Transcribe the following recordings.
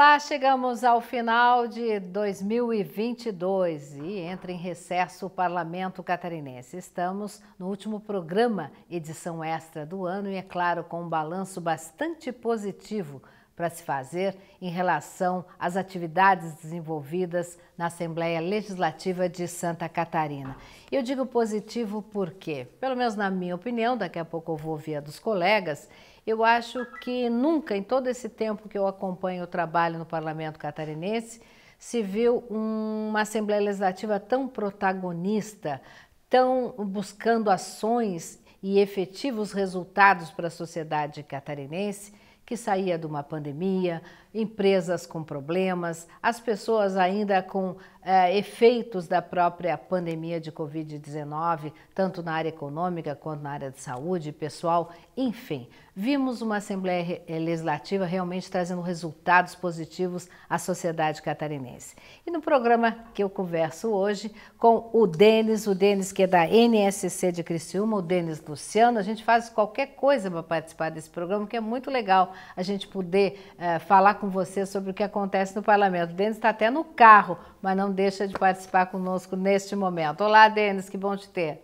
Olá, chegamos ao final de 2022 e entra em recesso o Parlamento Catarinense. Estamos no último programa, edição extra do ano e, é claro, com um balanço bastante positivo para se fazer em relação às atividades desenvolvidas na Assembleia Legislativa de Santa Catarina. Eu digo positivo porque, pelo menos na minha opinião, daqui a pouco eu vou ouvir a dos colegas, eu acho que nunca, em todo esse tempo que eu acompanho o trabalho no parlamento catarinense, se viu uma Assembleia Legislativa tão protagonista, tão buscando ações e efetivos resultados para a sociedade catarinense, que saía de uma pandemia, empresas com problemas, as pessoas ainda com é, efeitos da própria pandemia de Covid-19, tanto na área econômica quanto na área de saúde, pessoal, enfim. Vimos uma Assembleia é, Legislativa realmente trazendo resultados positivos à sociedade catarinense. E no programa que eu converso hoje com o Denis, o Denis que é da NSC de Criciúma, o Denis Luciano, a gente faz qualquer coisa para participar desse programa, que é muito legal a gente poder é, falar com você sobre o que acontece no parlamento. Denis está até no carro, mas não deixa de participar conosco neste momento. Olá, Denis, que bom te ter.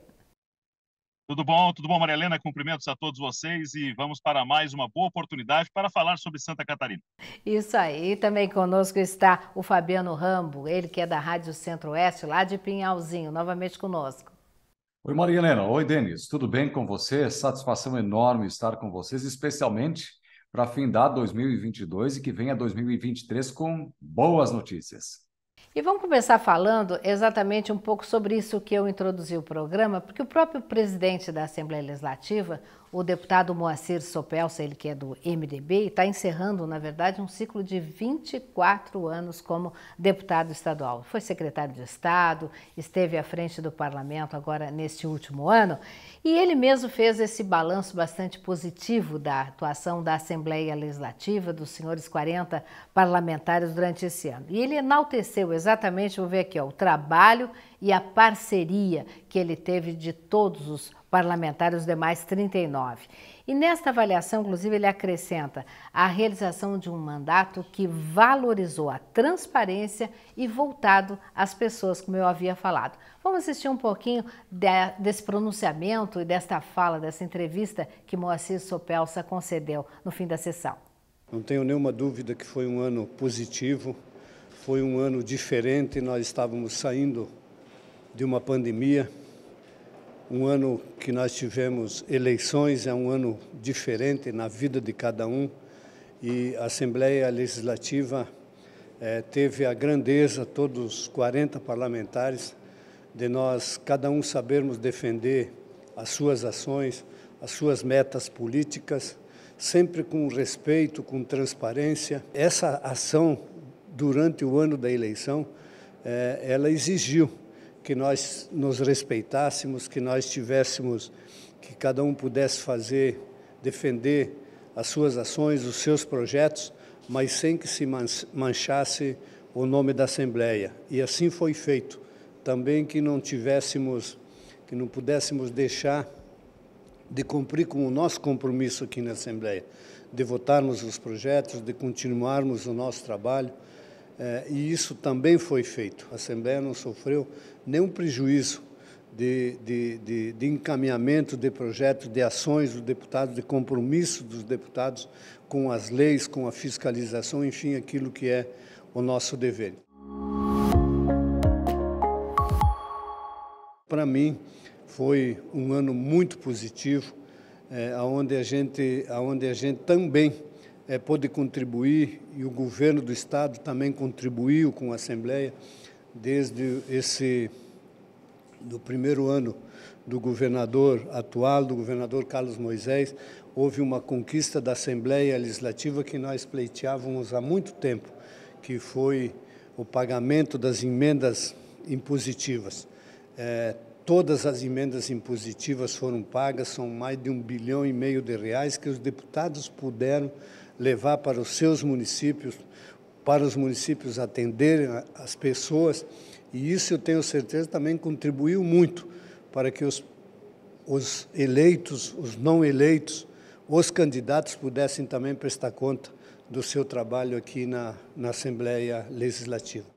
Tudo bom, tudo bom, Maria Helena? Cumprimentos a todos vocês e vamos para mais uma boa oportunidade para falar sobre Santa Catarina. Isso aí, também conosco está o Fabiano Rambo, ele que é da Rádio Centro-Oeste, lá de Pinhalzinho, novamente conosco. Oi, Maria Helena. Oi, Denis. Tudo bem com você? Satisfação enorme estar com vocês, especialmente para findar 2022 e que venha 2023 com boas notícias. E vamos começar falando exatamente um pouco sobre isso que eu introduzi o programa, porque o próprio presidente da Assembleia Legislativa, o deputado Moacir Sopelsa, ele que é do MDB, está encerrando, na verdade, um ciclo de 24 anos como deputado estadual. Foi secretário de Estado, esteve à frente do parlamento agora neste último ano, e ele mesmo fez esse balanço bastante positivo da atuação da Assembleia Legislativa, dos senhores 40 parlamentares durante esse ano. E ele enalteceu exatamente, vou ver aqui, ó, o trabalho e a parceria que ele teve de todos os parlamentar e os demais 39. E nesta avaliação, inclusive, ele acrescenta a realização de um mandato que valorizou a transparência e voltado às pessoas, como eu havia falado. Vamos assistir um pouquinho de, desse pronunciamento e desta fala, dessa entrevista que Moacir Sopelsa concedeu no fim da sessão. Não tenho nenhuma dúvida que foi um ano positivo, foi um ano diferente, nós estávamos saindo de uma pandemia um ano que nós tivemos eleições, é um ano diferente na vida de cada um e a Assembleia Legislativa eh, teve a grandeza, todos os 40 parlamentares, de nós, cada um, sabermos defender as suas ações, as suas metas políticas, sempre com respeito, com transparência. Essa ação, durante o ano da eleição, eh, ela exigiu que nós nos respeitássemos, que nós tivéssemos, que cada um pudesse fazer, defender as suas ações, os seus projetos, mas sem que se manchasse o nome da Assembleia. E assim foi feito. Também que não tivéssemos, que não pudéssemos deixar de cumprir com o nosso compromisso aqui na Assembleia, de votarmos os projetos, de continuarmos o nosso trabalho. É, e isso também foi feito. A Assembleia não sofreu nenhum prejuízo de, de, de, de encaminhamento de projetos, de ações dos deputados, de compromisso dos deputados com as leis, com a fiscalização, enfim, aquilo que é o nosso dever. Para mim, foi um ano muito positivo, é, onde, a gente, onde a gente também é, pôde contribuir e o governo do estado também contribuiu com a Assembleia desde esse do primeiro ano do governador atual, do governador Carlos Moisés, houve uma conquista da Assembleia Legislativa que nós pleiteávamos há muito tempo, que foi o pagamento das emendas impositivas. É, todas as emendas impositivas foram pagas, são mais de um bilhão e meio de reais que os deputados puderam levar para os seus municípios, para os municípios atenderem as pessoas, e isso eu tenho certeza também contribuiu muito para que os, os eleitos, os não eleitos, os candidatos pudessem também prestar conta do seu trabalho aqui na, na Assembleia Legislativa.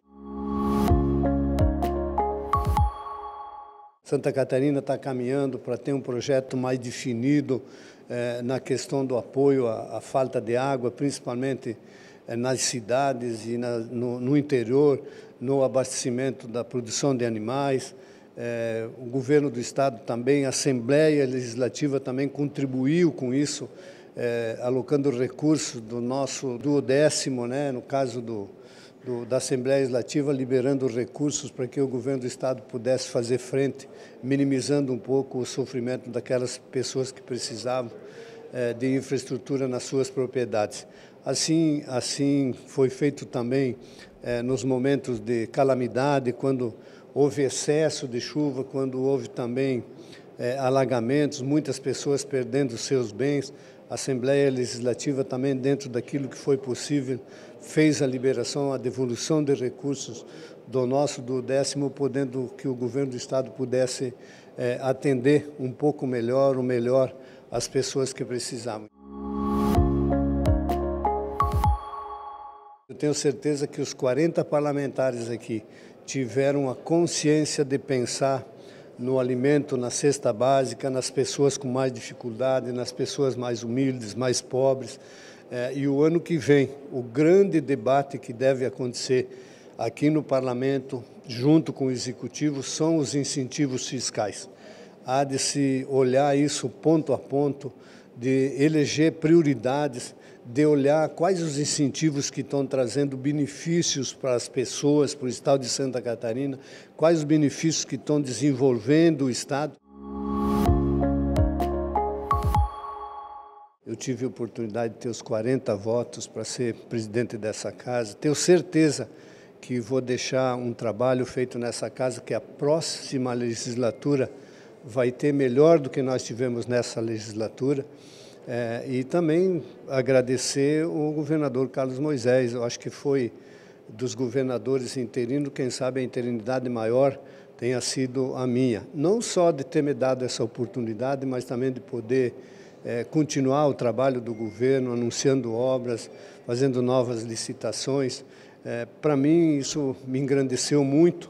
Santa Catarina está caminhando para ter um projeto mais definido eh, na questão do apoio à, à falta de água, principalmente eh, nas cidades e na, no, no, interior, no abastecimento da produção de animais. Eh, o governo do estado também, a Assembleia Legislativa também contribuiu com isso, eh, alocando recursos do nosso duodécimo, né, no caso do, do, da Assembleia Legislativa liberando recursos para que o governo do Estado pudesse fazer frente, minimizando um pouco o sofrimento daquelas pessoas que precisavam eh, de infraestrutura nas suas propriedades. Assim, assim foi feito também eh, nos momentos de calamidade, quando houve excesso de chuva, quando houve também eh, alagamentos, muitas pessoas perdendo seus bens. A Assembleia Legislativa também, dentro daquilo que foi possível, fez a liberação, a devolução de recursos do nosso, do décimo, podendo que o governo do Estado pudesse é, atender um pouco melhor, o melhor, as pessoas que precisavam. Eu tenho certeza que os 40 parlamentares aqui tiveram a consciência de pensar no alimento, na cesta básica, nas pessoas com mais dificuldade, nas pessoas mais humildes, mais pobres. É, e o ano que vem, o grande debate que deve acontecer aqui no Parlamento, junto com o Executivo, são os incentivos fiscais. Há de se olhar isso ponto a ponto, de eleger prioridades, de olhar quais os incentivos que estão trazendo benefícios para as pessoas, para o Estado de Santa Catarina, quais os benefícios que estão desenvolvendo o Estado. Eu tive a oportunidade de ter os 40 votos para ser presidente dessa casa. Tenho certeza que vou deixar um trabalho feito nessa casa que a próxima legislatura vai ter melhor do que nós tivemos nessa legislatura. É, e também agradecer o governador Carlos Moisés. Eu acho que foi dos governadores interino, quem sabe a interinidade maior tenha sido a minha. Não só de ter me dado essa oportunidade, mas também de poder é, continuar o trabalho do governo, anunciando obras, fazendo novas licitações. É, Para mim, isso me engrandeceu muito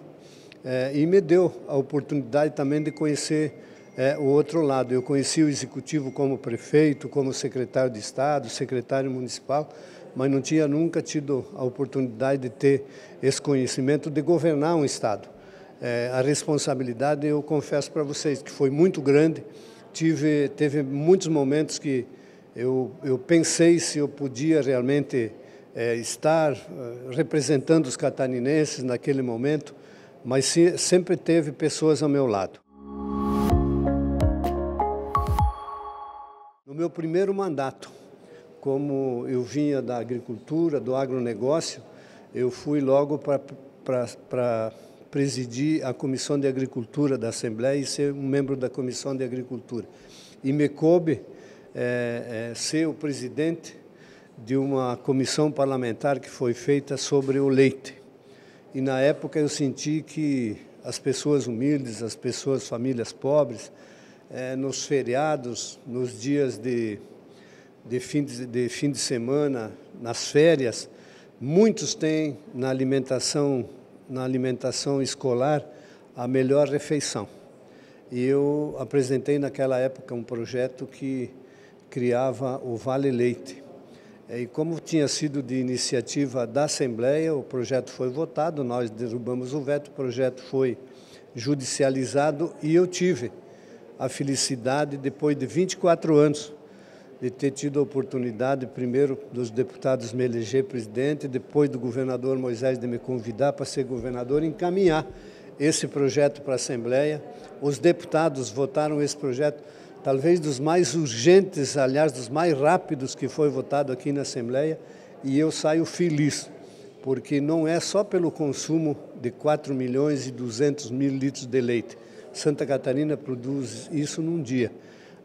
é, e me deu a oportunidade também de conhecer é, o outro lado. Eu conheci o executivo como prefeito, como secretário de Estado, secretário municipal, mas não tinha nunca tido a oportunidade de ter esse conhecimento de governar um Estado. É, a responsabilidade, eu confesso para vocês, que foi muito grande tive teve muitos momentos que eu, eu pensei se eu podia realmente é, estar eh, representando os catarinenses naquele momento, mas se, sempre teve pessoas ao meu lado. No meu primeiro mandato, como eu vinha da agricultura, do agronegócio, eu fui logo para presidir a Comissão de Agricultura da Assembleia e ser um membro da Comissão de Agricultura. E me coube é, é, ser o presidente de uma comissão parlamentar que foi feita sobre o leite. E na época eu senti que as pessoas humildes, as pessoas, famílias pobres, é, nos feriados, nos dias de, de, fim de, de fim de semana, nas férias, muitos têm na alimentação na alimentação escolar a melhor refeição. E eu apresentei naquela época um projeto que criava o Vale Leite. É, e como tinha sido de iniciativa da Assembleia, o projeto foi votado, nós derrubamos o veto, o projeto foi judicializado e eu tive a felicidade, depois de 24 anos, de ter tido a oportunidade, primeiro, dos deputados me eleger presidente, depois do governador Moisés de me convidar para ser governador, encaminhar esse projeto para a Assembleia. Os deputados votaram esse projeto, talvez dos mais urgentes, aliás, dos mais rápidos que foi votado aqui na Assembleia, e eu saio feliz, porque não é só pelo consumo de 4 milhões e 200 mil litros de leite. Santa Catarina produz isso num dia,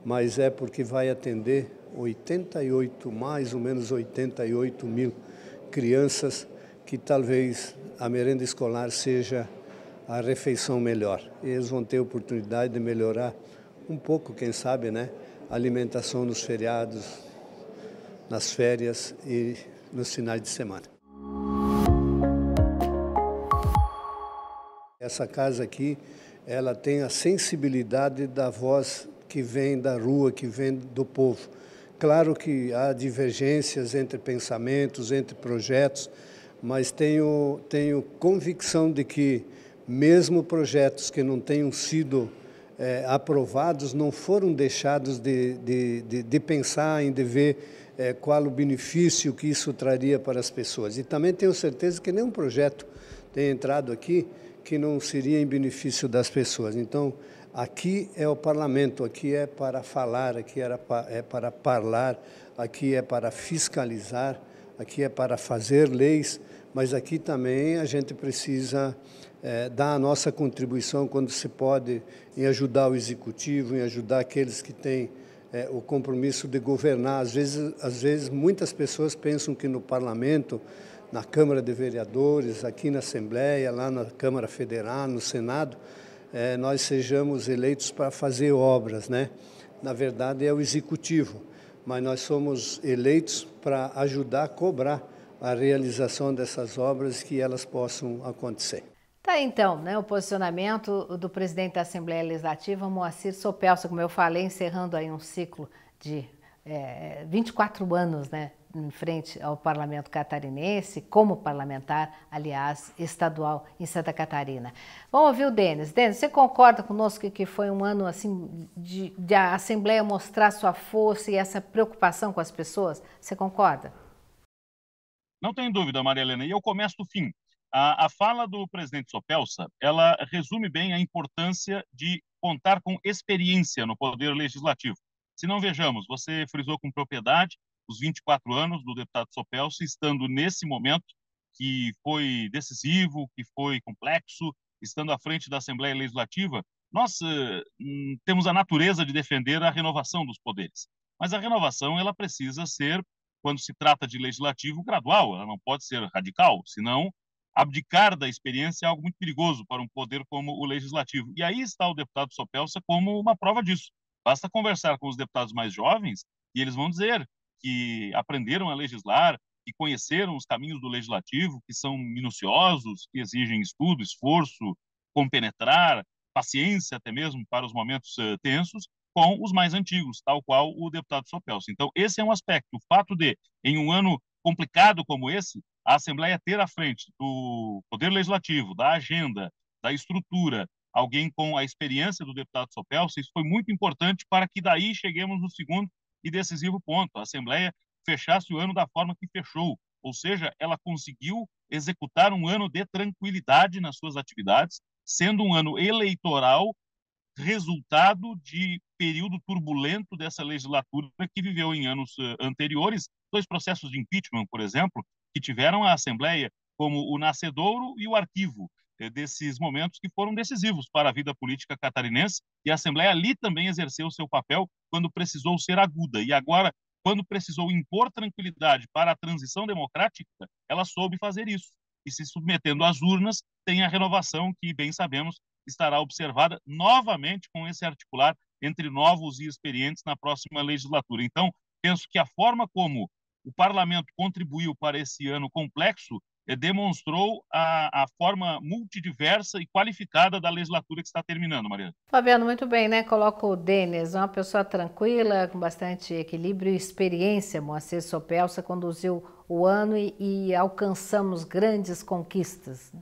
mas é porque vai atender 88, mais ou menos 88 mil crianças que talvez a merenda escolar seja a refeição melhor. E eles vão ter oportunidade de melhorar um pouco, quem sabe, né? A alimentação nos feriados, nas férias e nos finais de semana. Essa casa aqui, ela tem a sensibilidade da voz que vem da rua, que vem do povo. Claro que há divergências entre pensamentos, entre projetos, mas tenho, tenho convicção de que, mesmo projetos que não tenham sido é, aprovados, não foram deixados de, de, de, de pensar em ver é, qual o benefício que isso traria para as pessoas. E também tenho certeza que nenhum projeto tem entrado aqui que não seria em benefício das pessoas. Então, Aqui é o parlamento, aqui é para falar, aqui é para falar, aqui é para fiscalizar, aqui é para fazer leis, mas aqui também a gente precisa é, dar a nossa contribuição quando se pode em ajudar o executivo, em ajudar aqueles que têm é, o compromisso de governar. Às vezes, às vezes, muitas pessoas pensam que no parlamento, na Câmara de Vereadores, aqui na Assembleia, lá na Câmara Federal, no Senado, é, nós sejamos eleitos para fazer obras, né? Na verdade, é o executivo, mas nós somos eleitos para ajudar a cobrar a realização dessas obras que elas possam acontecer. Tá então, né, o posicionamento do presidente da Assembleia Legislativa, Moacir Sopelsa, como eu falei, encerrando aí um ciclo de é, 24 anos, né, em frente ao parlamento catarinense, como parlamentar, aliás, estadual em Santa Catarina. Vamos ouvir o Denis. Denis, você concorda conosco que foi um ano assim de, de a Assembleia mostrar sua força e essa preocupação com as pessoas? Você concorda? Não tem dúvida, Maria Helena. E eu começo do fim. A, a fala do presidente Sopelsa, ela resume bem a importância de contar com experiência no poder legislativo. Se não vejamos, você frisou com propriedade os 24 anos do deputado Sopelso, estando nesse momento que foi decisivo, que foi complexo, estando à frente da Assembleia Legislativa, nós eh, hum, temos a natureza de defender a renovação dos poderes. Mas a renovação ela precisa ser, quando se trata de legislativo, gradual, ela não pode ser radical, senão abdicar da experiência é algo muito perigoso para um poder como o legislativo. E aí está o deputado Sopelsa como uma prova disso. Basta conversar com os deputados mais jovens e eles vão dizer que aprenderam a legislar, que conheceram os caminhos do legislativo, que são minuciosos, que exigem estudo, esforço, compenetrar, paciência até mesmo para os momentos uh, tensos, com os mais antigos, tal qual o deputado Sopelso. Então, esse é um aspecto. O fato de, em um ano complicado como esse, a Assembleia ter à frente do Poder Legislativo, da agenda, da estrutura, alguém com a experiência do deputado Sopelso, isso foi muito importante para que daí cheguemos no segundo e decisivo ponto. A Assembleia fechasse o ano da forma que fechou, ou seja, ela conseguiu executar um ano de tranquilidade nas suas atividades, sendo um ano eleitoral resultado de período turbulento dessa legislatura que viveu em anos eh, anteriores, dois processos de impeachment, por exemplo, que tiveram a Assembleia como o nascedouro e o arquivo. Eh, desses momentos que foram decisivos para a vida política catarinense e a Assembleia ali também exerceu seu papel quando precisou ser aguda e agora quando precisou impor tranquilidade para a transição democrática ela soube fazer isso e se submetendo às urnas tem a renovação que bem sabemos estará observada novamente com esse articular entre novos e experientes na próxima legislatura então penso que a forma como o parlamento contribuiu para esse ano complexo eh, demonstrou a, a, forma multidiversa e qualificada da legislatura que está terminando, Mariana. Fabiano, muito bem, né? Coloca o Denis, uma pessoa tranquila, com bastante equilíbrio e experiência. Moacir Sopelsa conduziu o ano e, e alcançamos grandes conquistas.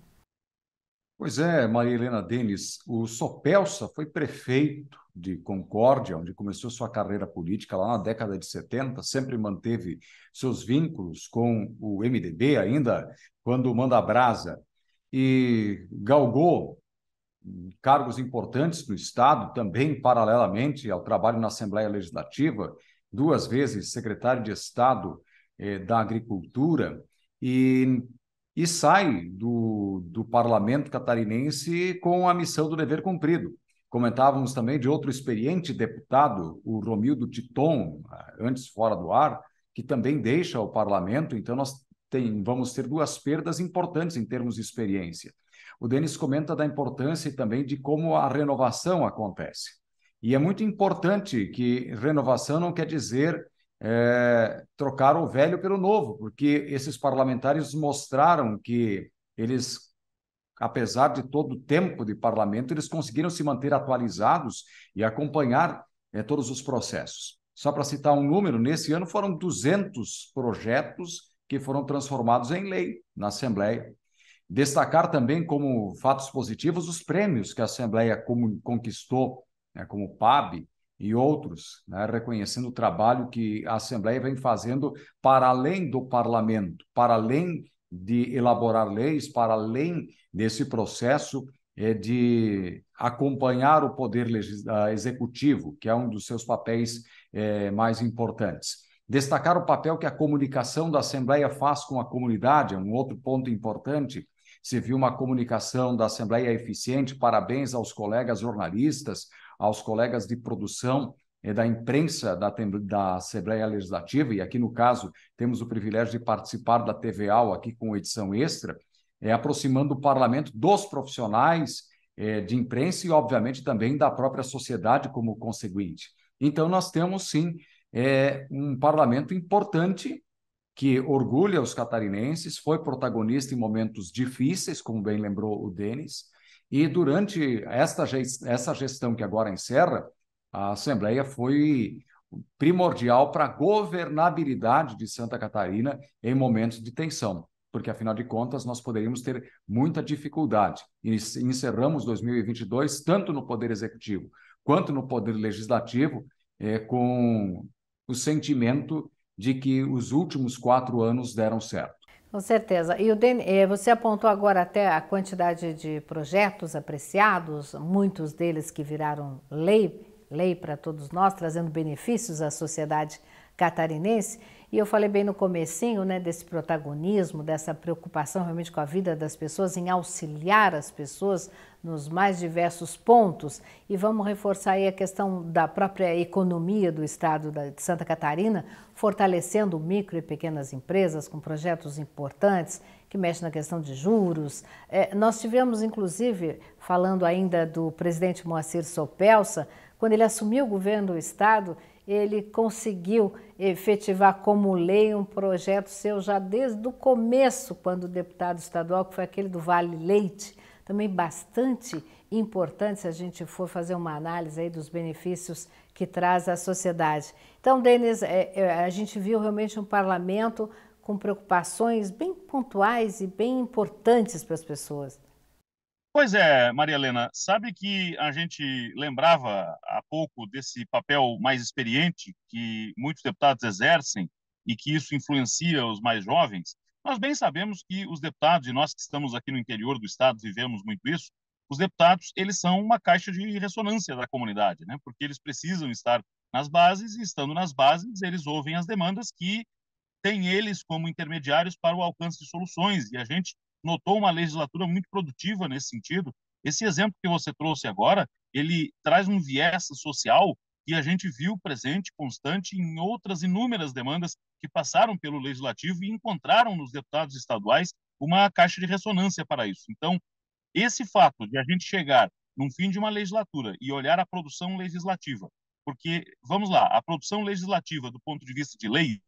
Pois é, Maria Helena Denis, o Sopelsa foi prefeito de Concórdia, onde começou sua carreira política lá na década de 70, sempre manteve seus vínculos com o MDB, ainda quando manda brasa, e galgou cargos importantes no Estado, também paralelamente ao trabalho na Assembleia Legislativa, duas vezes secretário de Estado eh, da Agricultura, e e sai do, do parlamento catarinense com a missão do dever cumprido. Comentávamos também de outro experiente deputado, o Romildo Titon, eh, antes fora do ar, que também deixa o parlamento, então nós tem, vamos ter duas perdas importantes em termos de experiência. O Denis comenta da importância também de como a renovação acontece. E é muito importante que renovação não quer dizer é, trocaram o velho pelo novo, porque esses parlamentares mostraram que eles, apesar de todo o tempo de parlamento, eles conseguiram se manter atualizados e acompanhar é, todos os processos. Só para citar um número, nesse ano foram 200 projetos que foram transformados em lei na Assembleia. Destacar também como fatos positivos os prêmios que a Assembleia conquistou, né, como o PAB, e outros, né, reconhecendo o trabalho que a Assembleia vem fazendo para além do parlamento, para além de elaborar leis, para além desse processo é de acompanhar o poder ah, executivo, que é um dos seus papéis é, mais importantes. Destacar o papel que a comunicação da Assembleia faz com a comunidade, é um outro ponto importante. Se viu uma comunicação da Assembleia eficiente, parabéns aos colegas jornalistas, aos colegas de produção da imprensa da, da, Assembleia Legislativa, e aqui no caso temos o privilégio de participar da TVAL aqui com edição extra, é, aproximando o parlamento dos profissionais é, de imprensa e, obviamente, também da própria sociedade como conseguinte. Então, nós temos sim é, um parlamento importante que orgulha os catarinenses, foi protagonista em momentos difíceis, como bem lembrou o Denis, e durante esta essa gestão que agora encerra, a Assembleia foi primordial para a governabilidade de Santa Catarina em momentos de tensão, porque afinal de contas nós poderíamos ter muita dificuldade. E encerramos 2022 tanto no Poder Executivo quanto no Poder Legislativo é, com o sentimento de que os últimos quatro anos deram certo. Com certeza. E o DN, eh, você apontou agora até a quantidade de projetos apreciados, muitos deles que viraram lei, lei para todos nós, trazendo benefícios à sociedade catarinense. E eu falei bem no comecinho, né, desse protagonismo, dessa preocupação realmente com a vida das pessoas, em auxiliar as pessoas nos mais diversos pontos. E vamos reforçar aí a questão da própria economia do estado de Santa Catarina, fortalecendo micro e pequenas empresas com projetos importantes que mexem na questão de juros. É, nós tivemos, inclusive, falando ainda do presidente Moacir Sopelsa, quando ele assumiu o governo do estado, ele conseguiu efetivar como lei um projeto seu já desde o começo, quando deputado estadual, que foi aquele do Vale Leite, também bastante importante se a gente for fazer uma análise aí dos benefícios que traz à sociedade. Então, Denis, é, é, a gente viu realmente um parlamento com preocupações bem pontuais e bem importantes para as pessoas. Pois é, Maria Helena, sabe que a gente lembrava há pouco desse papel mais experiente que muitos deputados exercem e que isso influencia os mais jovens? Nós bem sabemos que os deputados, e nós que estamos aqui no interior do estado vivemos muito isso, os deputados, eles são uma caixa de ressonância da comunidade, né? Porque eles precisam estar nas bases e estando nas bases, eles ouvem as demandas que têm eles como intermediários para o alcance de soluções, e a gente notou uma legislatura muito produtiva nesse sentido. Esse exemplo que você trouxe agora, ele traz um viés social que a gente viu presente, constante, em outras inúmeras demandas que passaram pelo legislativo e encontraram nos deputados estaduais uma caixa de ressonância para isso. Então, esse fato de a gente chegar no fim de uma legislatura e olhar a produção legislativa, porque, vamos lá, a produção legislativa do ponto de vista de leis,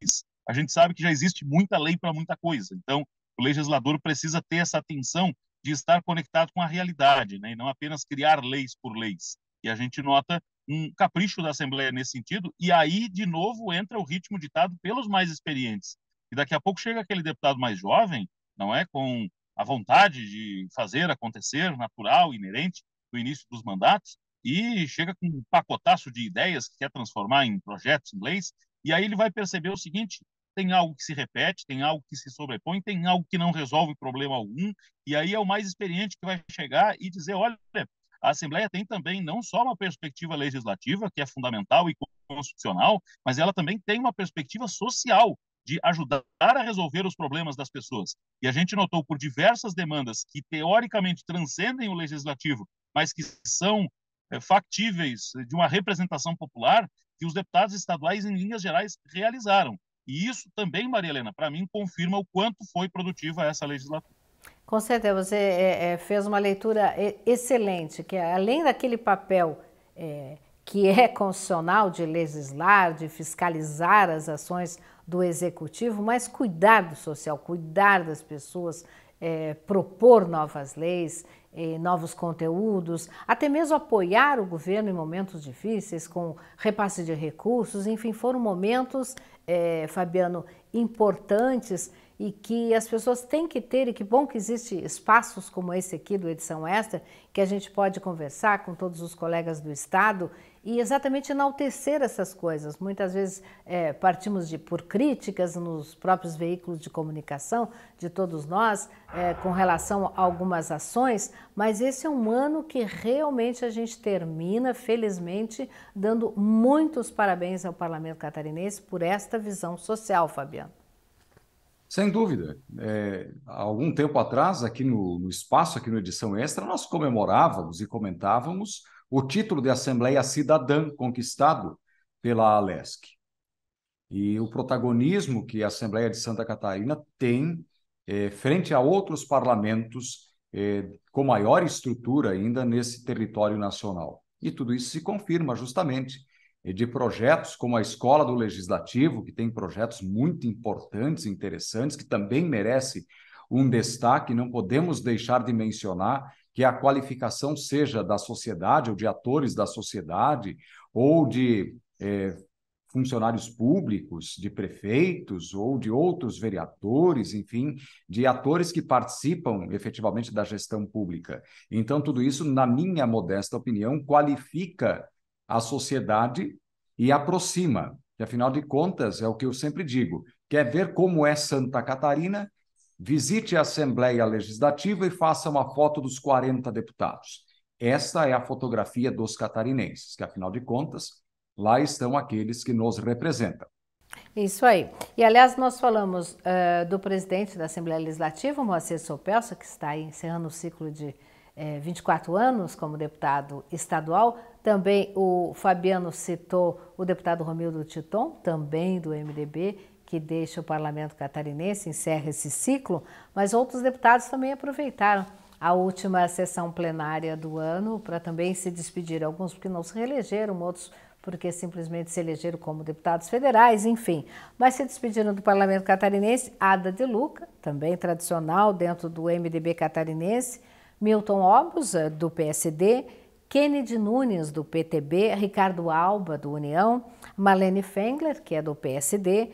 a gente sabe que já existe muita lei para muita coisa. Então, o legislador precisa ter essa atenção de estar conectado com a realidade, né? e não apenas criar leis por leis. E a gente nota um capricho da Assembleia nesse sentido, e aí, de novo, entra o ritmo ditado pelos mais experientes. E daqui a pouco chega aquele deputado mais jovem, não é? Com a vontade de fazer acontecer, natural, inerente, do início dos mandatos, e chega com um pacotaço de ideias que quer transformar em projetos, em leis, e aí ele vai perceber o seguinte, tem algo que se repete, tem algo que se sobrepõe, tem algo que não resolve problema algum, e aí é o mais experiente que vai chegar e dizer, olha, a Assembleia tem também não só uma perspectiva legislativa, que é fundamental e constitucional, mas ela também tem uma perspectiva social, de ajudar a resolver os problemas das pessoas. E a gente notou por diversas demandas que teoricamente transcendem o legislativo, mas que são é, factíveis de uma representação popular, que os deputados estaduais, em linhas gerais, realizaram. E isso também, Maria Helena, para mim confirma o quanto foi produtiva essa legislatura. Com certeza, você é, é fez uma leitura é, excelente, que é, além daquele papel é, que é constitucional de legislar, de fiscalizar as ações do executivo, mas cuidar do social, cuidar das pessoas, é, propor novas leis, eh, novos conteúdos, até mesmo apoiar o governo em momentos difíceis, com repasse de recursos, enfim, foram momentos, eh, Fabiano, importantes e que as pessoas têm que ter, e que bom que existe espaços como esse aqui do Edição Extra, que a gente pode conversar com todos os colegas do Estado e exatamente enaltecer essas coisas. Muitas vezes é, partimos de, por críticas nos próprios veículos de comunicação de todos nós é, com relação a algumas ações, mas esse é um ano que realmente a gente termina, felizmente, dando muitos parabéns ao Parlamento Catarinense por esta visão social, Fabiano. Sem dúvida. É, há algum tempo atrás, aqui no, no, espaço, aqui no Edição Extra, nós comemorávamos e comentávamos o título de Assembleia Cidadã conquistado pela Alesc. E o protagonismo que a Assembleia de Santa Catarina tem é, frente a outros parlamentos é, com maior estrutura ainda nesse território nacional. E tudo isso se confirma justamente de projetos como a Escola do Legislativo, que tem projetos muito importantes, interessantes, que também merece um destaque, não podemos deixar de mencionar que a qualificação seja da sociedade ou de atores da sociedade ou de eh, funcionários públicos, de prefeitos ou de outros vereadores, enfim, de atores que participam efetivamente da gestão pública. Então, tudo isso, na minha modesta opinião, qualifica à sociedade e aproxima. Que, afinal de contas, é o que eu sempre digo: quer ver como é Santa Catarina? Visite a Assembleia Legislativa e faça uma foto dos 40 deputados. Esta é a fotografia dos catarinenses, que, afinal de contas, lá estão aqueles que nos representam. Isso aí. E aliás, nós falamos uh, do presidente da Assembleia Legislativa, Moacir Sopelsa, que está encerrando o ciclo de é, 24 anos como deputado estadual. Também o Fabiano citou o deputado Romildo Titon, também do MDB, que deixa o parlamento catarinense, encerra esse ciclo, mas outros deputados também aproveitaram a última sessão plenária do ano para também se despedir, alguns porque não se reelegeram, outros porque simplesmente se elegeram como deputados federais, enfim. Mas se despediram do parlamento catarinense, Ada de Luca, também tradicional dentro do MDB catarinense, Milton Obusa, eh, do PSD, Kennedy Nunes, do PTB, Ricardo Alba, do União, Marlene Fengler, que é do PSD,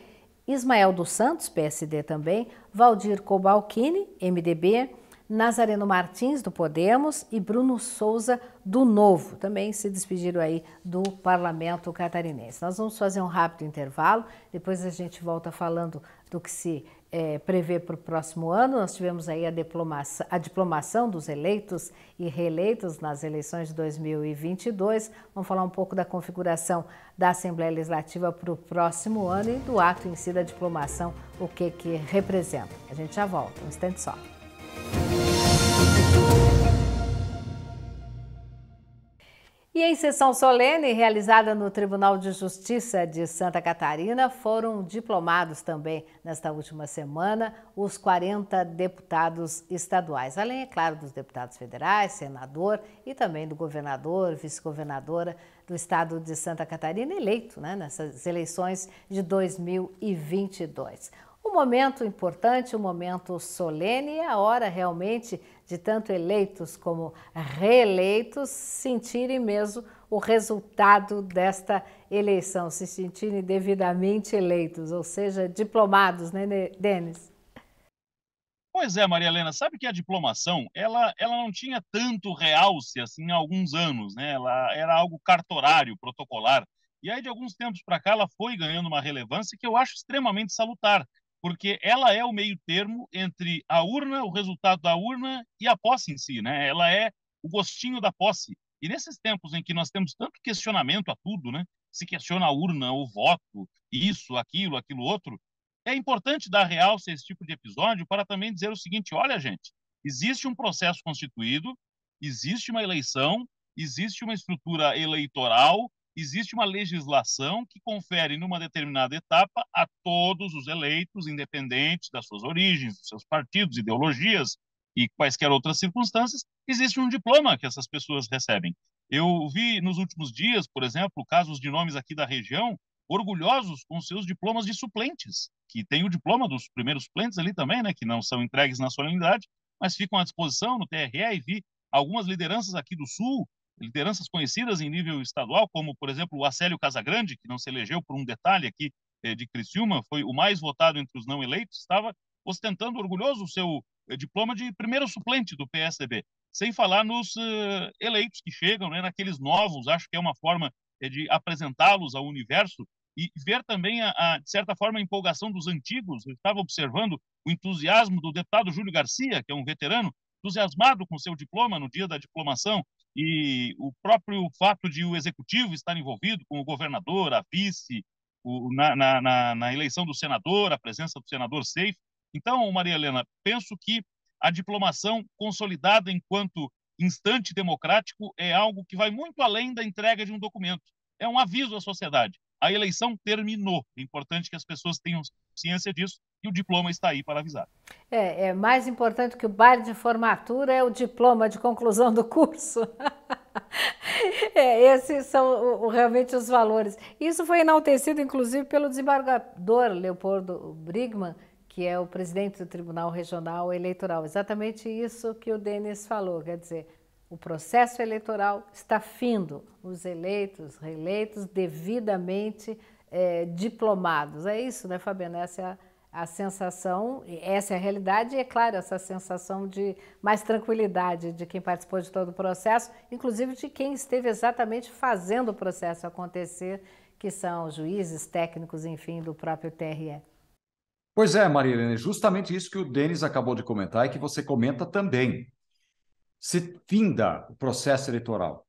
Ismael dos Santos, PSD também, Valdir Cobalcini, MDB, Nazareno Martins, do Podemos, e Bruno Souza, do Novo, também se despediram aí do Parlamento Catarinense. Nós vamos fazer um rápido intervalo, depois a gente volta falando do que se é, prevê para o próximo ano. Nós tivemos aí a diplomação, a diplomação dos eleitos e reeleitos nas eleições de 2022. Vamos falar um pouco da configuração da Assembleia Legislativa para o próximo ano e do ato em si da diplomação, o que que representa. A gente já volta, um instante só. E em sessão solene realizada no Tribunal de Justiça de Santa Catarina, foram diplomados também nesta última semana os 40 deputados estaduais, além, é claro, dos deputados federais, senador e também do governador, vice-governadora do estado de Santa Catarina, eleito né, nessas eleições de 2022. Um momento importante, um momento solene e é a hora realmente de tanto eleitos como reeleitos sentirem mesmo o resultado desta eleição, se sentirem devidamente eleitos, ou seja, diplomados, né, Denis? Pois é, Maria Helena, sabe que a diplomação, ela, ela não tinha tanto realce assim há alguns anos, né? Ela era algo cartorário, protocolar. E aí de alguns tempos para cá ela foi ganhando uma relevância que eu acho extremamente salutar porque ela é o meio termo entre a urna, o resultado da urna e a posse em si, né? Ela é o gostinho da posse. E nesses tempos em que nós temos tanto questionamento a tudo, né? Se questiona a urna, o voto, isso, aquilo, aquilo outro, é importante dar realce a é esse tipo de episódio para também dizer o seguinte: olha, gente, existe um processo constituído, existe uma eleição, existe uma estrutura eleitoral existe uma legislação que confere, numa determinada etapa, a todos os eleitos, independentes das suas origens, dos seus partidos, ideologias e quaisquer outras circunstâncias, existe um diploma que essas pessoas recebem. Eu vi nos últimos dias, por exemplo, casos de nomes aqui da região orgulhosos com seus diplomas de suplentes, que tem o diploma dos primeiros suplentes ali também, né, que não são entregues na solenidade, mas ficam à disposição no TRE e vi algumas lideranças aqui do Sul lideranças conhecidas em nível estadual, como, por exemplo, o Acélio Casagrande, que não se elegeu por um detalhe aqui eh, de Criciúma, foi o mais votado entre os não eleitos, estava ostentando orgulhoso o seu eh, diploma de primeiro suplente do PSDB. Sem falar nos eh, eleitos que chegam, né, naqueles novos, acho que é uma forma de apresentá-los ao universo e ver também, a, a, de certa forma, a empolgação dos antigos. Eu estava observando o entusiasmo do deputado Júlio Garcia, que é um veterano, entusiasmado com seu diploma no dia da diplomação, e o próprio fato de o executivo estar envolvido com o governador, a vice, o, na, na, na, na, eleição do senador, a presença do senador Seif. Então, Maria Helena, penso que a diplomação consolidada enquanto instante democrático é algo que vai muito além da entrega de um documento. É um aviso à sociedade. A eleição terminou. É importante que as pessoas tenham ciência disso e o diploma está aí para avisar. É, é mais importante que o baile de formatura é o diploma de conclusão do curso. é, esses são o, realmente os valores. Isso foi enaltecido, inclusive, pelo desembargador Leopoldo Brigman, que é o presidente do Tribunal Regional Eleitoral. Exatamente isso que o Denis falou, quer dizer, o processo eleitoral está findo, os eleitos, reeleitos, devidamente é, diplomados. É isso, né, Fabiana? Essa é a a sensação, essa é a realidade, e é claro, essa sensação de mais tranquilidade de quem participou de todo o processo, inclusive de quem esteve exatamente fazendo o processo acontecer, que são juízes, técnicos, enfim, do próprio TRE. Pois é, Marilene, justamente isso que o Denis acabou de comentar e que você comenta também. Se finda o processo eleitoral,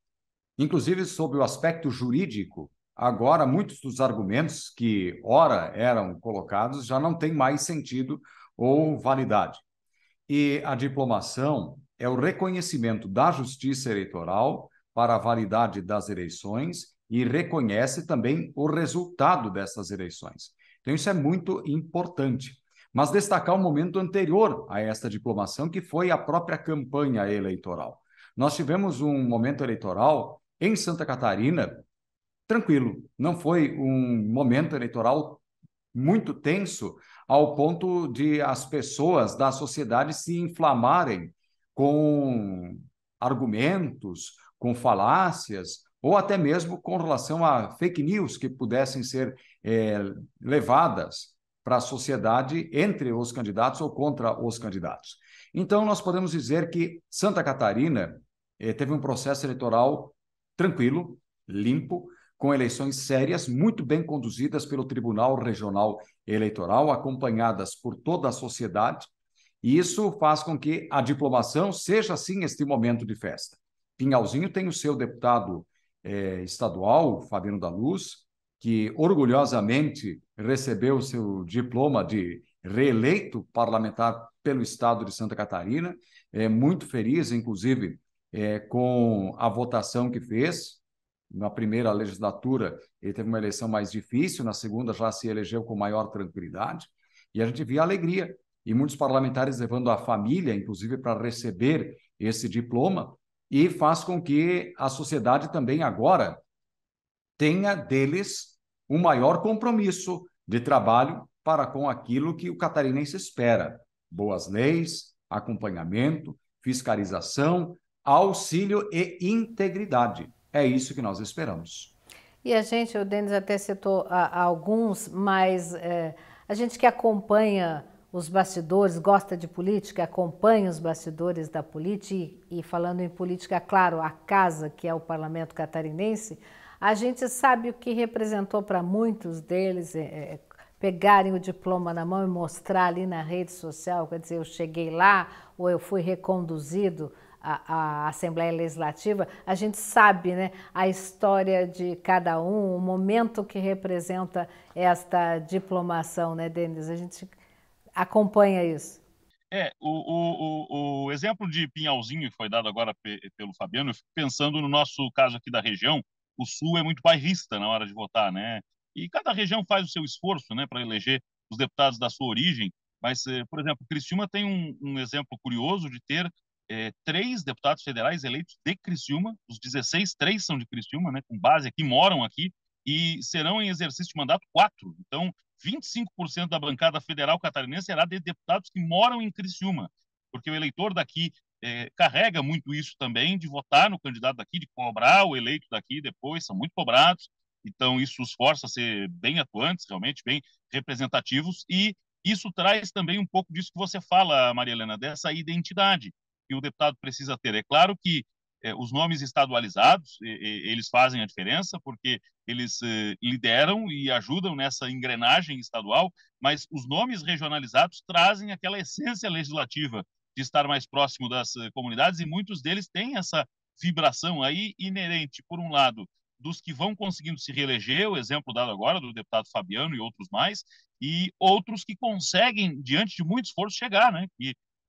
inclusive sob o aspecto jurídico, Agora, muitos dos argumentos que ora eram colocados já não têm mais sentido ou validade. E a diplomação é o reconhecimento da justiça eleitoral para a validade das eleições e reconhece também o resultado dessas eleições. Então, isso é muito importante. Mas destacar o momento anterior a esta diplomação, que foi a própria campanha eleitoral. Nós tivemos um momento eleitoral em Santa Catarina tranquilo. Não foi um momento eleitoral muito tenso ao ponto de as pessoas da sociedade se inflamarem com argumentos, com falácias, ou até mesmo com relação a fake news que pudessem ser é, levadas para a sociedade entre os candidatos ou contra os candidatos. Então, nós podemos dizer que Santa Catarina eh, teve um processo eleitoral tranquilo, limpo, com eleições sérias, muito bem conduzidas pelo Tribunal Regional Eleitoral, acompanhadas por toda a sociedade, e isso faz com que a diplomação seja, sim, este momento de festa. Pinhalzinho tem o seu deputado eh, estadual, Fabiano da Luz, que orgulhosamente recebeu seu diploma de reeleito parlamentar pelo Estado de Santa Catarina, é muito feliz, inclusive, é, com a votação que fez, na primeira legislatura ele teve uma eleição mais difícil, na segunda já se elegeu com maior tranquilidade, e a gente via alegria, e muitos parlamentares levando a família, inclusive, para receber esse diploma, e faz com que a sociedade também agora tenha deles um maior compromisso de trabalho para com aquilo que o catarinense espera: boas leis, acompanhamento, fiscalização, auxílio e integridade. É isso que nós esperamos. E a gente, o Denis até citou a, ah, a alguns, mas é, a gente que acompanha os bastidores, gosta de política, acompanha os bastidores da política, e, e falando em política, claro, a casa que é o parlamento catarinense, a gente sabe o que representou para muitos deles é, é, pegarem o diploma na mão e mostrar ali na rede social, quer dizer, eu cheguei lá ou eu fui reconduzido a, a, Assembleia Legislativa, a gente sabe né, a história de cada um, o momento que representa esta diplomação, né, Denis? A gente acompanha isso. É, o, o, o, o exemplo de Pinhalzinho que foi dado agora pe, pelo Fabiano, eu fico pensando no nosso caso aqui da região, o Sul é muito bairrista na hora de votar, né? E cada região faz o seu esforço né, para eleger os deputados da sua origem, mas, eh, por exemplo, Criciúma tem um, um exemplo curioso de ter é, três deputados federais eleitos de Criciúma, os 16, três são de Criciúma, né, com base aqui, moram aqui, e serão em exercício de mandato quatro. Então, 25% da bancada federal catarinense será de deputados que moram em Criciúma, porque o eleitor daqui é, carrega muito isso também, de votar no candidato daqui, de cobrar o eleito daqui depois, são muito cobrados, então isso os força a ser bem atuantes, realmente bem representativos, e isso traz também um pouco disso que você fala, Maria Helena, dessa identidade que o deputado precisa ter. É claro que eh, os nomes estadualizados, eles fazem a diferença, porque eles eh, lideram e ajudam nessa engrenagem estadual, mas os nomes regionalizados trazem aquela essência legislativa de estar mais próximo das eh, comunidades e muitos deles têm essa vibração aí inerente, por um lado, dos que vão conseguindo se reeleger, o exemplo dado agora do deputado Fabiano e outros mais, e outros que conseguem, diante de muito esforço, chegar, né?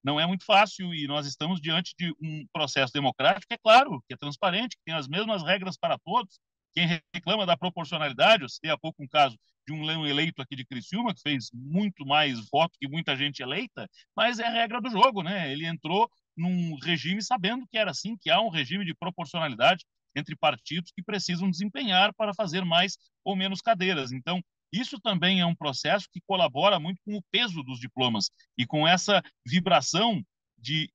não é muito fácil e nós estamos diante de um processo democrático, é claro, que é transparente, que tem as mesmas regras para todos. Quem reclama da proporcionalidade, eu citei há pouco um caso de um leão eleito aqui de Criciúma, que fez muito mais voto que muita gente eleita, mas é regra do jogo, né? Ele entrou num regime sabendo que era assim, que há um regime de proporcionalidade entre partidos que precisam desempenhar para fazer mais ou menos cadeiras. Então, isso também é um processo que colabora muito com o peso dos diplomas e com essa vibração de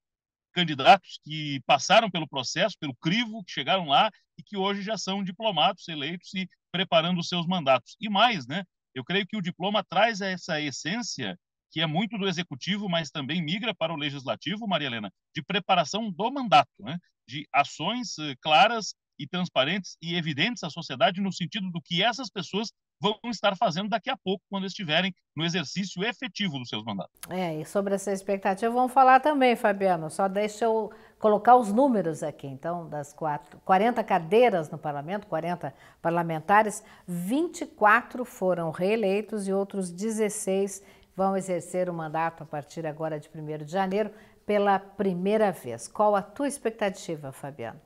candidatos que passaram pelo processo, pelo crivo, que chegaram lá e que hoje já são diplomatos eleitos e preparando os seus mandatos. E mais, né? Eu creio que o diploma traz essa essência que é muito do executivo, mas também migra para o legislativo, Maria Helena, de preparação do mandato, né? De ações eh, claras e transparentes e evidentes à sociedade no sentido do que essas pessoas vão estar fazendo daqui a pouco, quando estiverem no exercício efetivo dos seus mandatos. É, e sobre essa expectativa vamos falar também, Fabiano. Só deixa eu colocar os números aqui. Então, das quatro, 40 cadeiras no parlamento, 40 parlamentares, 24 foram reeleitos e outros 16 vão exercer o mandato a partir agora de 1 de janeiro pela primeira vez. Qual a tua expectativa, Fabiano?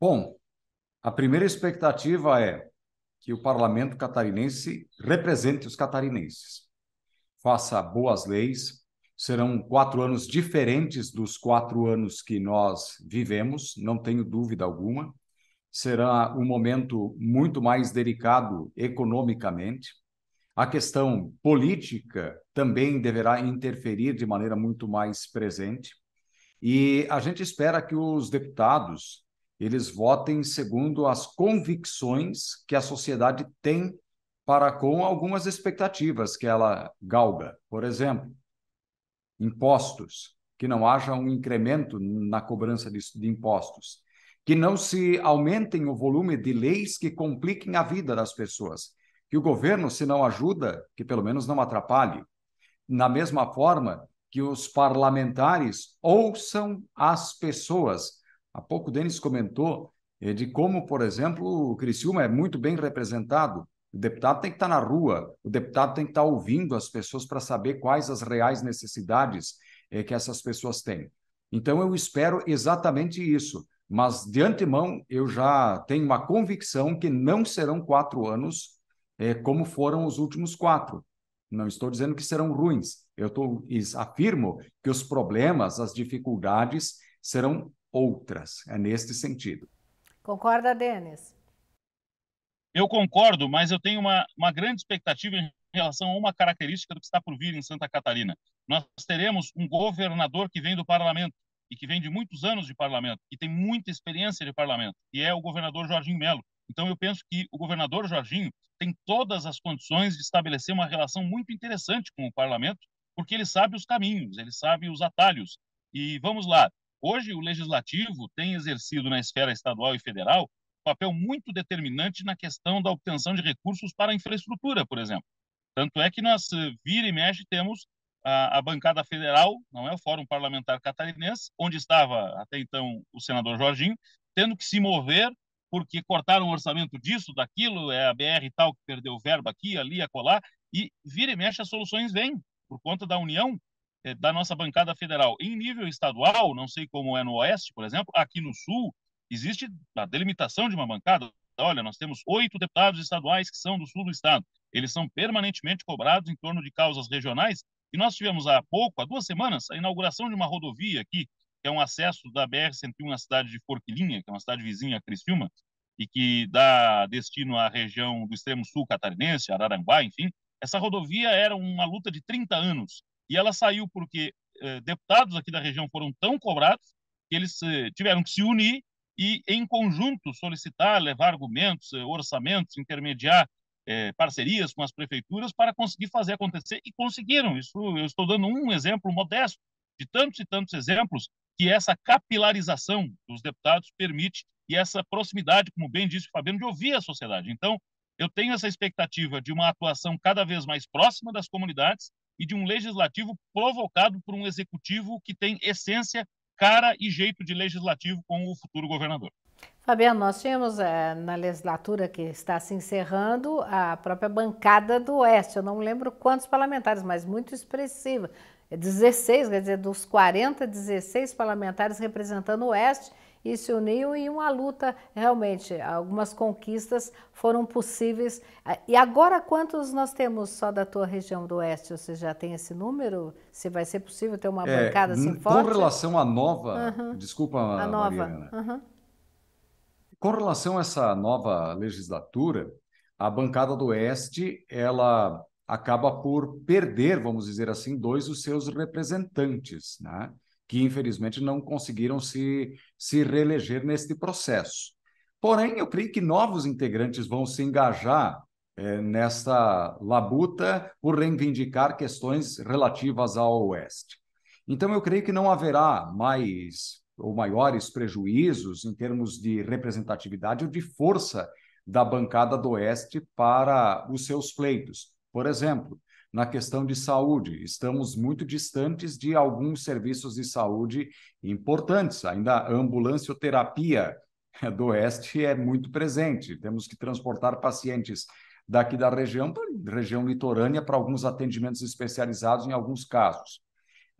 Bom, a primeira expectativa é que o parlamento catarinense represente os catarinenses, faça boas leis. Serão quatro anos diferentes dos quatro anos que nós vivemos, não tenho dúvida alguma. Será um momento muito mais delicado economicamente. A questão política também deverá interferir de maneira muito mais presente. E a gente espera que os deputados eles votem segundo as convicções que a sociedade tem para com algumas expectativas que ela galga. Por exemplo, impostos, que não haja um incremento na cobrança de, de impostos, que não se aumentem o volume de leis que compliquem a vida das pessoas, que o governo, se não ajuda, que pelo menos não atrapalhe. Na mesma forma, que os parlamentares ouçam as pessoas Há pouco o Denis comentou eh, de como, por exemplo, o Criciúma é muito bem representado. O deputado tem que estar na rua, o deputado tem que estar ouvindo as pessoas para saber quais as reais necessidades eh, que essas pessoas têm. Então, eu espero exatamente isso. Mas, de antemão, eu já tenho uma convicção que não serão quatro anos eh, como foram os últimos quatro. Não estou dizendo que serão ruins. Eu tô, afirmo que os problemas, as dificuldades serão outras. É neste sentido. Concorda, Denis? Eu concordo, mas eu tenho uma, uma grande expectativa em relação a uma característica do que está por vir em Santa Catarina. Nós teremos um governador que vem do parlamento e que vem de muitos anos de parlamento e tem muita experiência de parlamento, e é o governador Jorginho Melo. Então eu penso que o governador Jorginho tem todas as condições de estabelecer uma relação muito interessante com o parlamento, porque ele sabe os caminhos, ele sabe os atalhos. E vamos lá, Hoje, o legislativo tem exercido na esfera estadual e federal um papel muito determinante na questão da obtenção de recursos para a infraestrutura, por exemplo. Tanto é que nós, eh, vira e mexe, temos a, a, bancada federal, não é o Fórum Parlamentar Catarinense, onde estava até então o senador Jorginho, tendo que se mover porque cortaram o orçamento disso, daquilo, é a BR tal que perdeu verba aqui, ali, acolá, e vira e mexe as soluções vêm por conta da União eh, da nossa bancada federal. Em nível estadual, não sei como é no Oeste, por exemplo, aqui no Sul, existe a delimitação de uma bancada. Olha, nós temos oito deputados estaduais que são do sul do estado. Eles são permanentemente cobrados em torno de causas regionais. E nós tivemos há pouco, há duas semanas, a inauguração de uma rodovia aqui, que é um acesso da BR-101 à cidade de Forquilinha, que é uma cidade vizinha a Criciúma, e que dá destino à região do extremo sul catarinense, Araranguá, enfim. Essa rodovia era uma luta de 30 anos e ela saiu porque eh, deputados aqui da região foram tão cobrados que eles eh, tiveram que se unir e, em conjunto, solicitar, levar argumentos, eh, orçamentos, intermediar eh, parcerias com as prefeituras para conseguir fazer acontecer. E conseguiram. Isso eu estou dando um exemplo modesto de tantos e tantos exemplos que essa capilarização dos deputados permite e essa proximidade, como bem disse o Fabiano, de ouvir a sociedade. Então, eu tenho essa expectativa de uma atuação cada vez mais próxima das comunidades e de um legislativo provocado por um executivo que tem essência, cara e jeito de legislativo com o futuro governador. Fabiano, nós tínhamos é, na legislatura que está se encerrando a própria bancada do Oeste. Eu não lembro quantos parlamentares, mas muito expressiva. 16, é quer dizer, dos 40, 16 parlamentares representando o Oeste e se uniu em uma luta realmente. Algumas conquistas foram possíveis. Ah, e agora quantos nós temos só da tua região do Oeste? Você já tem esse número? Se vai ser possível ter uma é, bancada assim forte? Com relação à nova, uhum. desculpa, a nova. Mariana. Uhum. Com relação a essa nova legislatura, a bancada do Oeste, ela acaba por perder, vamos dizer assim, dois dos seus representantes, né? que infelizmente não conseguiram se, se reeleger neste processo. Porém, eu creio que novos integrantes vão se engajar é, nessa labuta por reivindicar questões relativas ao Oeste. Então, eu creio que não haverá mais ou maiores prejuízos em termos de representatividade ou de força da bancada do Oeste para os seus pleitos. Por exemplo, na questão de saúde. Estamos muito distantes de alguns serviços de saúde importantes. Ainda a terapia do Oeste é muito presente. Temos que transportar pacientes daqui da região, região litorânea, para alguns atendimentos especializados em alguns casos.